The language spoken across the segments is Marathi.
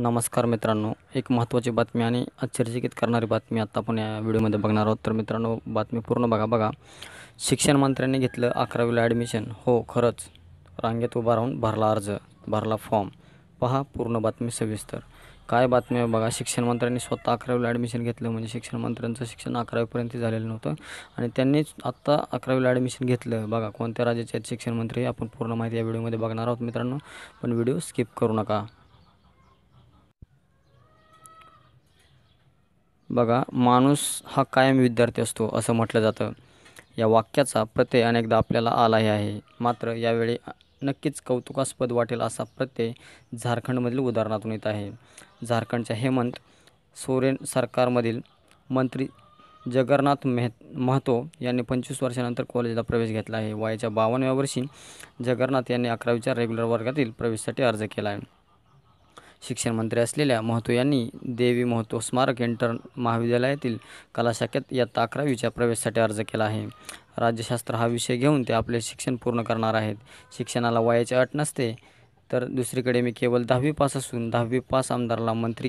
नमस्कार मित्रांनो एक महत्त्वाची बातमी आणि आश्चर्यचकित करणारी बातमी आत्ता आपण या व्हिडिओमध्ये बघणार आहोत तर मित्रांनो बातमी पूर्ण बघा बघा शिक्षण मंत्र्यांनी घेतलं अकरावीला ॲडमिशन हो खरंच रांगेत उभा राहून भरला अर्ज भरला फॉर्म पहा पूर्ण बातमी सविस्तर काय बातमी आहे बघा शिक्षण मंत्र्यांनी स्वतः अकरावीला ॲडमिशन घेतलं म्हणजे शिक्षण मंत्र्यांचं शिक्षण अकरावीपर्यंत झालेलं नव्हतं आणि त्यांनीच आत्ता अकरावीला ॲडमिशन घेतलं बघा कोणत्या राज्याचे आहेत शिक्षण मंत्री आपण पूर्ण माहिती या व्हिडिओमध्ये बघणार आहोत मित्रांनो पण व्हिडिओ स्किप करू नका बघा माणूस हा कायम विद्यार्थी असतो असं म्हटलं जातं या वाक्याचा प्रत्यय अनेकदा आपल्याला आलाही आहे मात्र यावेळी नक्कीच कौतुकास्पद वाटेल असा प्रत्यय झारखंडमधील उदाहरणातून येत आहे झारखंडच्या हेमंत सोरेन सरकारमधील मंत्री जगन्नाथ मेह महतो यांनी पंचवीस वर्षानंतर कॉलेजला प्रवेश घेतला आहे वयाच्या बावन्नव्या वर्षी जगन्नाथ यांनी अकरावीच्या रेग्युलर वर्गातील प्रवेशासाठी अर्ज केला आहे शिक्षण मंत्री असलेल्या महतो यांनी देवी महतो स्मारक इंटर महाविद्यालयातील कलाशाखेत इयत्ता अकरावीच्या प्रवेशासाठी अर्ज केला आहे राज्यशास्त्र हा विषय घेऊन ते आपले शिक्षण पूर्ण करणार आहेत शिक्षणाला वयाची अट नसते तर दुसरीकडे मी केवळ दहावी पास असून दहावी पास आमदाराला मंत्री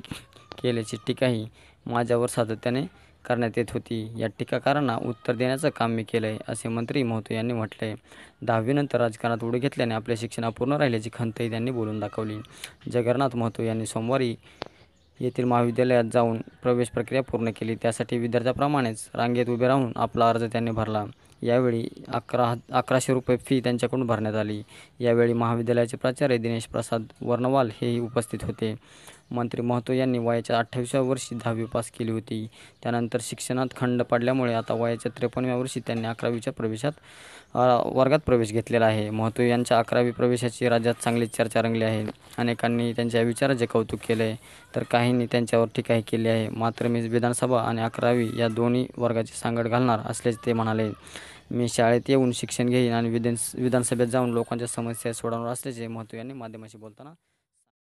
केल्याची टीकाही माझ्यावर सातत्याने करण्यात येत होती या टीकाकारांना उत्तर देण्याचं काम मी केलं आहे असे मंत्री महतो यांनी म्हटले आहे दहावीनंतर राजकारणात उडी घेतल्याने आपले शिक्षण अपूर्ण राहिल्याची खंतही त्यांनी बोलून दाखवली जगन्नाथ महतो यांनी सोमवारी येथील महाविद्यालयात जाऊन प्रवेश प्रक्रिया पूर्ण केली त्यासाठी विद्यार्थ्याप्रमाणेच रांगेत उभे राहून आपला अर्ज त्यांनी भरला यावेळी अकरा अकराशे रुपये फी त्यांच्याकडून भरण्यात आली यावेळी महाविद्यालयाचे प्राचार्य दिनेश प्रसाद वर्णवाल हेही उपस्थित होते मंत्री महतो यांनी वयाच्या अठ्ठावीसव्या वर्षी दहावी पास केली होती त्यानंतर शिक्षणात खंड पडल्यामुळे आता वयाच्या त्रेपन्नव्या वर्षी त्यांनी अकरावीच्या प्रवेशात वर्गात प्रवेश घेतलेला आहे महतो यांच्या अकरावी प्रवेशाची राज्यात चांगली चर्चा रंगली आहे अनेकांनी त्यांच्या विचाराचे कौतुक केले तर काहींनी त्यांच्यावर टीकाही केली आहे मात्र मी विधानसभा आणि अकरावी या दोन्ही वर्गाची सांगड घालणार असल्याचे ते म्हणाले मी शाळेत येऊन शिक्षण घेईन आणि विधान विधानसभेत जाऊन लोकांच्या समस्या सोडवणार असल्याचे महत्व यांनी माध्यमाशी बोलताना